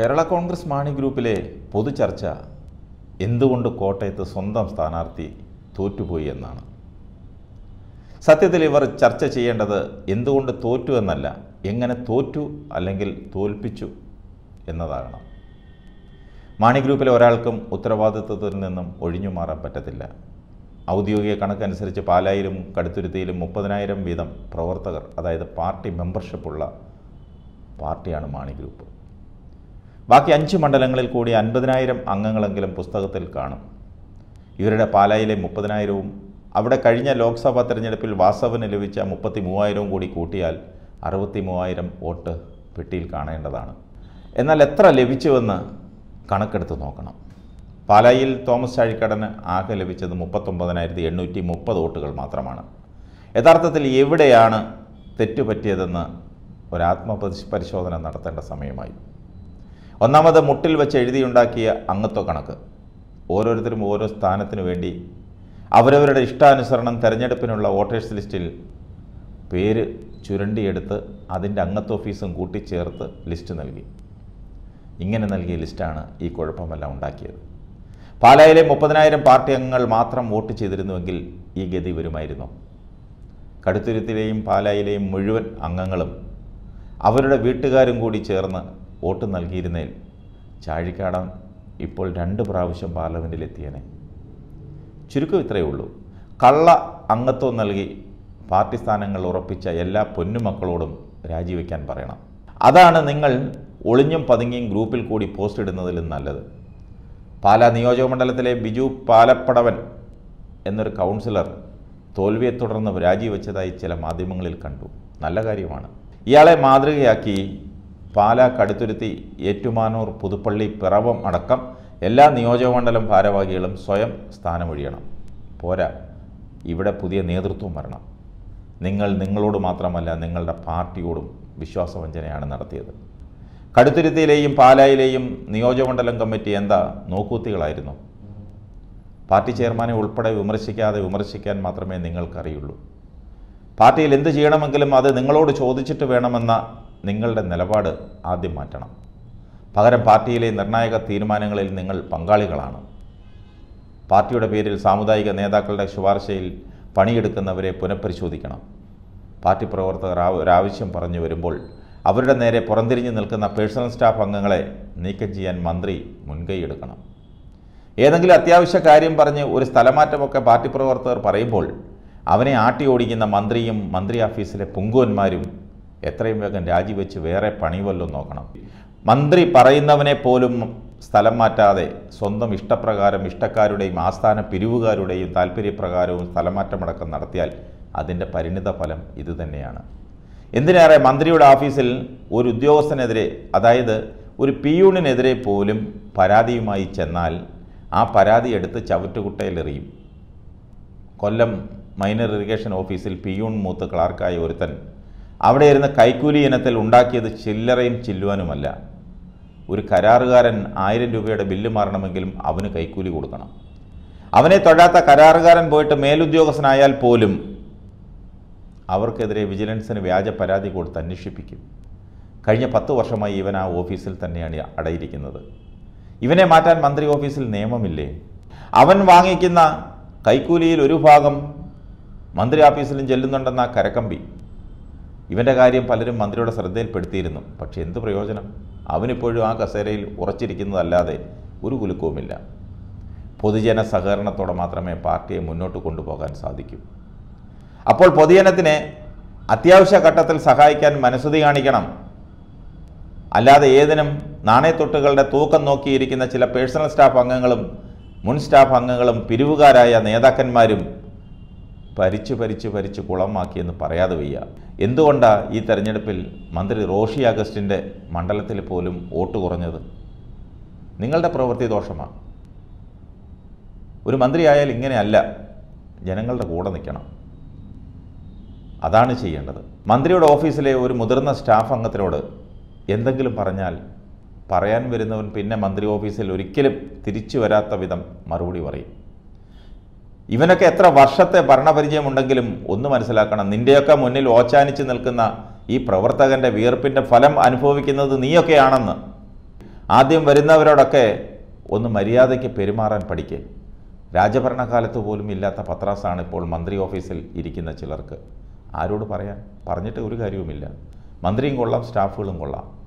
കേരള കോൺഗ്രസ് മാണി ഗ്രൂപ്പിലെ പൊതുചർച്ച എന്തുകൊണ്ട് കോട്ടയത്ത് സ്വന്തം സ്ഥാനാർത്ഥി തോറ്റുപോയി എന്നാണ് സത്യത്തിൽ ഇവർ ചർച്ച ചെയ്യേണ്ടത് എന്തുകൊണ്ട് തോറ്റു എന്നല്ല എങ്ങനെ തോറ്റു അല്ലെങ്കിൽ തോൽപ്പിച്ചു എന്നതാകണം മാണി ഗ്രൂപ്പിലെ ഒരാൾക്കും ഉത്തരവാദിത്വത്തിൽ നിന്നും ഒഴിഞ്ഞു മാറാൻ പറ്റത്തില്ല ഔദ്യോഗിക കണക്കനുസരിച്ച് പാലായിലും കടുത്തുരുത്തിയിലും മുപ്പതിനായിരം വീതം പ്രവർത്തകർ അതായത് പാർട്ടി മെമ്പർഷിപ്പുള്ള പാർട്ടിയാണ് മാണി ഗ്രൂപ്പ് ബാക്കി അഞ്ച് മണ്ഡലങ്ങളിൽ കൂടി അൻപതിനായിരം അംഗങ്ങളെങ്കിലും പുസ്തകത്തിൽ കാണും ഇവരുടെ പാലായിലെ മുപ്പതിനായിരവും അവിടെ കഴിഞ്ഞ ലോക്സഭാ തെരഞ്ഞെടുപ്പിൽ വാസവന് ലഭിച്ച മുപ്പത്തി മൂവായിരവും കൂടി കൂട്ടിയാൽ അറുപത്തി മൂവായിരം വോട്ട് പെട്ടിയിൽ കാണേണ്ടതാണ് എന്നാൽ എത്ര ലഭിച്ചുവെന്ന് കണക്കെടുത്ത് നോക്കണം പാലായിൽ തോമസ് ചാഴിക്കടന് ആകെ ലഭിച്ചത് മുപ്പത്തൊമ്പതിനായിരത്തി എണ്ണൂറ്റി മുപ്പത് വോട്ടുകൾ മാത്രമാണ് യഥാർത്ഥത്തിൽ എവിടെയാണ് തെറ്റുപറ്റിയതെന്ന് ഒരാത്മപരിശോധന നടത്തേണ്ട സമയമായി ഒന്നാമത് മുട്ടിൽ വെച്ച് എഴുതിയുണ്ടാക്കിയ അംഗത്വ കണക്ക് ഓരോരുത്തരും ഓരോ സ്ഥാനത്തിനു വേണ്ടി അവരവരുടെ ഇഷ്ടാനുസരണം തെരഞ്ഞെടുപ്പിനുള്ള വോട്ടേഴ്സ് ലിസ്റ്റിൽ പേര് ചുരണ്ടിയെടുത്ത് അതിൻ്റെ അംഗത്വ ഫീസും കൂട്ടിച്ചേർത്ത് ലിസ്റ്റ് നൽകി ഇങ്ങനെ നൽകിയ ലിസ്റ്റാണ് ഈ കുഴപ്പമെല്ലാം ഉണ്ടാക്കിയത് പാലായിലെ മുപ്പതിനായിരം പാർട്ടി അംഗങ്ങൾ മാത്രം വോട്ട് ചെയ്തിരുന്നുവെങ്കിൽ ഈ ഗതി വരുമായിരുന്നു കടുത്തുരുത്തിലെയും പാലായിലെയും മുഴുവൻ അംഗങ്ങളും അവരുടെ വീട്ടുകാരും കൂടി ചേർന്ന് വോട്ട് നൽകിയിരുന്നേൽ ചാഴിക്കാടൻ ഇപ്പോൾ രണ്ട് പ്രാവശ്യം പാർലമെൻറ്റിൽ എത്തിയേനെ ചുരുക്കം ഇത്രയേ ഉള്ളൂ കള്ള അംഗത്വം നൽകി പാർട്ടി സ്ഥാനങ്ങൾ ഉറപ്പിച്ച എല്ലാ പൊന്നുമക്കളോടും രാജിവെക്കാൻ പറയണം അതാണ് നിങ്ങൾ ഒളിഞ്ഞും പതുങ്ങിയും ഗ്രൂപ്പിൽ കൂടി പോസ്റ്റ് ഇടുന്നതിലും നല്ലത് പാലാ നിയോജകമണ്ഡലത്തിലെ ബിജു പാലപ്പടവൻ എന്നൊരു കൗൺസിലർ തോൽവിയെ തുടർന്ന് രാജിവെച്ചതായി ചില മാധ്യമങ്ങളിൽ കണ്ടു നല്ല കാര്യമാണ് ഇയാളെ മാതൃകയാക്കി പാലാ കടുത്തുരുത്തി ഏറ്റുമാനൂർ പുതുപ്പള്ളി പിറവം അടക്കം എല്ലാ നിയോജകമണ്ഡലം ഭാരവാഹികളും സ്വയം സ്ഥാനമൊഴിയണം പോരാ ഇവിടെ പുതിയ നേതൃത്വം വരണം നിങ്ങൾ നിങ്ങളോട് മാത്രമല്ല നിങ്ങളുടെ പാർട്ടിയോടും വിശ്വാസവഞ്ചനയാണ് നടത്തിയത് കടുത്തുരുത്തിയിലെയും പാലായിലെയും നിയോജകമണ്ഡലം കമ്മിറ്റി എന്താ നോക്കൂത്തികളായിരുന്നു പാർട്ടി ചെയർമാനെ ഉൾപ്പെടെ വിമർശിക്കാതെ വിമർശിക്കാൻ മാത്രമേ നിങ്ങൾക്കറിയുള്ളൂ പാർട്ടിയിൽ എന്ത് ചെയ്യണമെങ്കിലും അത് നിങ്ങളോട് ചോദിച്ചിട്ട് വേണമെന്ന നിങ്ങളുടെ നിലപാട് ആദ്യം മാറ്റണം പകരം പാർട്ടിയിലെ നിർണായക തീരുമാനങ്ങളിൽ നിങ്ങൾ പങ്കാളികളാണ് പാർട്ടിയുടെ പേരിൽ സാമുദായിക നേതാക്കളുടെ ശുപാർശയിൽ പണിയെടുക്കുന്നവരെ പുനഃപരിശോധിക്കണം പാർട്ടി പ്രവർത്തകർ ഒരാവശ്യം പറഞ്ഞു വരുമ്പോൾ അവരുടെ നേരെ പുറംതിരിഞ്ഞു നിൽക്കുന്ന പേഴ്സണൽ സ്റ്റാഫ് അംഗങ്ങളെ നീക്കം ചെയ്യാൻ മന്ത്രി മുൻകൈയെടുക്കണം ഏതെങ്കിലും അത്യാവശ്യ കാര്യം പറഞ്ഞ് ഒരു സ്ഥലമാറ്റമൊക്കെ പാർട്ടി പ്രവർത്തകർ പറയുമ്പോൾ അവനെ ആട്ടി ഓടിക്കുന്ന മന്ത്രിയും മന്ത്രി ഓഫീസിലെ പുങ്കോന്മാരും എത്രയും വേഗം രാജിവെച്ച് വേറെ പണി വല്ലതും നോക്കണം മന്ത്രി പറയുന്നവനെ പോലും സ്ഥലം മാറ്റാതെ സ്വന്തം ഇഷ്ടപ്രകാരം ഇഷ്ടക്കാരുടെയും ആസ്ഥാന പിരിവുകാരുടെയും താല്പര്യപ്രകാരവും സ്ഥലമാറ്റമടക്കം നടത്തിയാൽ അതിൻ്റെ പരിണിത ഫലം ഇതുതന്നെയാണ് എന്തിനേറെ മന്ത്രിയുടെ ഓഫീസിൽ ഒരു ഉദ്യോഗസ്ഥനെതിരെ അതായത് ഒരു പിയൂണിനെതിരെ പോലും പരാതിയുമായി ചെന്നാൽ ആ പരാതി എടുത്ത് ചവിറ്റുകുട്ടയിലെറിയും കൊല്ലം മൈനർ ഇറിഗേഷൻ ഓഫീസിൽ പിയൂൺ മൂത്ത് ക്ലാർക്കായ ഒരുത്തൻ അവിടെ ഇരുന്ന് കൈക്കൂലി ഇനത്തിൽ ഉണ്ടാക്കിയത് ചില്ലറയും ചില്ലുവാനുമല്ല ഒരു കരാറുകാരൻ ആയിരം രൂപയുടെ ബില്ല് മാറണമെങ്കിലും അവന് കൈക്കൂലി കൊടുക്കണം അവനെ തൊഴാത്ത കരാറുകാരൻ പോയിട്ട് മേലുദ്യോഗസ്ഥനായാൽ പോലും അവർക്കെതിരെ വിജിലൻസിന് വ്യാജ പരാതി കൊടുത്ത് അന്വേഷിപ്പിക്കും കഴിഞ്ഞ പത്ത് വർഷമായി ഇവൻ ആ ഓഫീസിൽ തന്നെയാണ് അടയിരിക്കുന്നത് ഇവനെ മാറ്റാൻ മന്ത്രി ഓഫീസിൽ നിയമമില്ലേ അവൻ വാങ്ങിക്കുന്ന കൈക്കൂലിയിൽ ഒരു ഭാഗം മന്ത്രി ഓഫീസിലും ചെല്ലുന്നുണ്ടെന്ന കരക്കമ്പി ഇവൻ്റെ കാര്യം പലരും മന്ത്രിയുടെ ശ്രദ്ധയിൽപ്പെടുത്തിയിരുന്നു പക്ഷേ എന്ത് പ്രയോജനം അവനിപ്പോഴും ആ കസേരയിൽ ഉറച്ചിരിക്കുന്നതല്ലാതെ ഒരു കുലുക്കവുമില്ല പൊതുജന സഹകരണത്തോടെ മാത്രമേ പാർട്ടിയെ മുന്നോട്ട് കൊണ്ടുപോകാൻ സാധിക്കൂ അപ്പോൾ പൊതുജനത്തിനെ അത്യാവശ്യ ഘട്ടത്തിൽ സഹായിക്കാൻ മനസ്സുതി കാണിക്കണം അല്ലാതെ ഏതിനും നാണയത്തൊട്ടുകളുടെ തൂക്കം നോക്കിയിരിക്കുന്ന ചില പേഴ്സണൽ സ്റ്റാഫ് അംഗങ്ങളും മുൻ സ്റ്റാഫ് അംഗങ്ങളും പിരിവുകാരായ നേതാക്കന്മാരും ഭരിച്ച് ഭരിച്ച് ഭരിച്ച് കുളമാക്കിയെന്ന് പറയാതെ വയ്യ എന്തുകൊണ്ടാണ് ഈ തെരഞ്ഞെടുപ്പിൽ മന്ത്രി റോഷി അഗസ്റ്റിൻ്റെ മണ്ഡലത്തിൽ പോലും വോട്ട് കുറഞ്ഞത് നിങ്ങളുടെ പ്രവൃത്തി ദോഷമാണ് ഒരു മന്ത്രിയായാൽ ഇങ്ങനെയല്ല ജനങ്ങളുടെ കൂടെ നിൽക്കണം അതാണ് ചെയ്യേണ്ടത് മന്ത്രിയുടെ ഓഫീസിലെ ഒരു മുതിർന്ന സ്റ്റാഫ് അംഗത്തിനോട് എന്തെങ്കിലും പറഞ്ഞാൽ പറയാൻ വരുന്നവൻ പിന്നെ മന്ത്രി ഓഫീസിൽ ഒരിക്കലും തിരിച്ചു വരാത്ത വിധം മറുപടി പറയും ഇവനൊക്കെ എത്ര വർഷത്തെ ഭരണപരിചയമുണ്ടെങ്കിലും ഒന്ന് മനസ്സിലാക്കണം നിന്റെയൊക്കെ മുന്നിൽ ഓച്ചാനിച്ച് നിൽക്കുന്ന ഈ പ്രവർത്തകൻ്റെ വിയർപ്പിൻ്റെ ഫലം അനുഭവിക്കുന്നത് നീയൊക്കെയാണെന്ന് ആദ്യം വരുന്നവരോടൊക്കെ ഒന്ന് മര്യാദയ്ക്ക് പെരുമാറാൻ പഠിക്കേ രാജഭരണകാലത്ത് പോലും ഇല്ലാത്ത പത്രാസാണ് ഇപ്പോൾ മന്ത്രി ഓഫീസിൽ ഇരിക്കുന്ന ചിലർക്ക് ആരോട് പറയാൻ പറഞ്ഞിട്ട് ഒരു കാര്യവുമില്ല മന്ത്രിയും കൊള്ളാം സ്റ്റാഫുകളും കൊള്ളാം